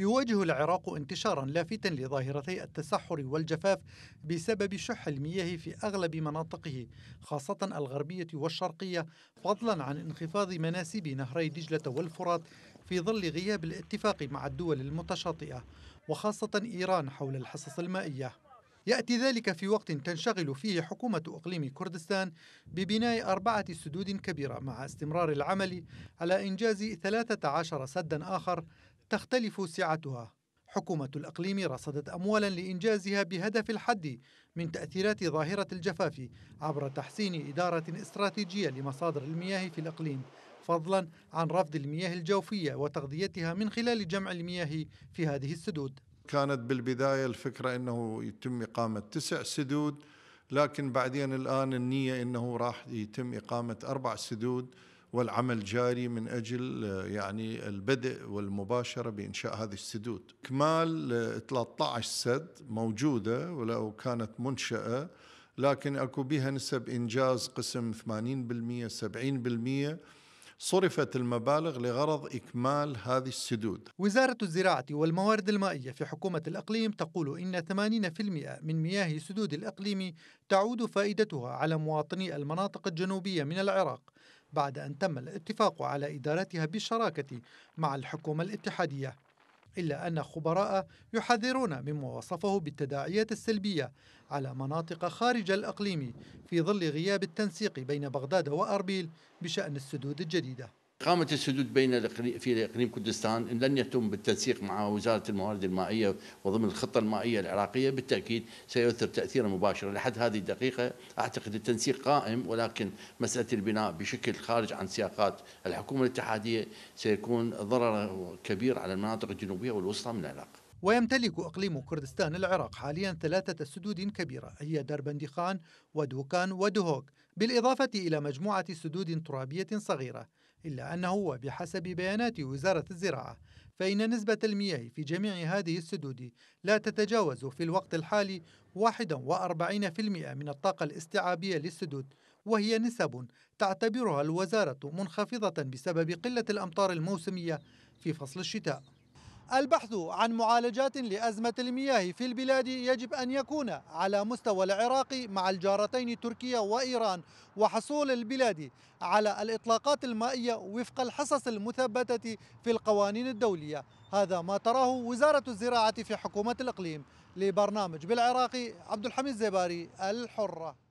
يواجه العراق انتشارا لافتا لظاهرتي التسحر والجفاف بسبب شح المياه في أغلب مناطقه خاصة الغربية والشرقية فضلا عن انخفاض مناسب نهري دجلة والفرات في ظل غياب الاتفاق مع الدول المتشاطئة وخاصة إيران حول الحصص المائية يأتي ذلك في وقت تنشغل فيه حكومة إقليم كردستان ببناء أربعة سدود كبيرة مع استمرار العمل على إنجاز 13 سدا آخر تختلف سعتها حكومة الأقليم رصدت أموالا لإنجازها بهدف الحد من تأثيرات ظاهرة الجفاف عبر تحسين إدارة استراتيجية لمصادر المياه في الأقليم فضلا عن رفض المياه الجوفية وتغذيتها من خلال جمع المياه في هذه السدود كانت بالبداية الفكرة أنه يتم إقامة تسع سدود لكن بعدين الآن النية أنه راح يتم إقامة أربع سدود والعمل جاري من اجل آه، يعني البدء والمباشره بانشاء هذه السدود. اكمال 13 آه، سد موجوده ولو كانت منشاه لكن اكو بها نسب انجاز قسم 80% 70% صرفت المبالغ لغرض إكمال هذه السدود وزارة الزراعة والموارد المائية في حكومة الأقليم تقول إن 80% من مياه سدود الأقليم تعود فائدتها على مواطني المناطق الجنوبية من العراق بعد أن تم الاتفاق على إدارتها بالشراكة مع الحكومة الاتحادية إلا أن خبراء يحذرون مما وصفه بالتداعيات السلبية على مناطق خارج الأقليم في ظل غياب التنسيق بين بغداد وأربيل بشأن السدود الجديدة قامت السدود بين في اقليم كردستان ان لن يتم بالتنسيق مع وزاره الموارد المائيه وضمن الخطه المائيه العراقيه بالتاكيد سيؤثر تاثيرا مباشرا لحد هذه الدقيقه اعتقد التنسيق قائم ولكن مساله البناء بشكل خارج عن سياقات الحكومه الاتحاديه سيكون ضرره كبير على المناطق الجنوبيه والوسطى من العراق. ويمتلك إقليم كردستان العراق حاليا ثلاثة سدود كبيرة هي دربندخان ودوكان ودهوك بالإضافة إلى مجموعة سدود ترابية صغيرة إلا أنه وبحسب بيانات وزارة الزراعة فإن نسبة المياه في جميع هذه السدود لا تتجاوز في الوقت الحالي 41% من الطاقة الاستيعابية للسدود وهي نسب تعتبرها الوزارة منخفضة بسبب قلة الأمطار الموسمية في فصل الشتاء البحث عن معالجات لأزمة المياه في البلاد يجب أن يكون على مستوى العراق مع الجارتين تركيا وإيران وحصول البلاد على الإطلاقات المائية وفق الحصص المثبتة في القوانين الدولية هذا ما تراه وزارة الزراعة في حكومة الإقليم لبرنامج بالعراق عبد الحميد زيباري الحرة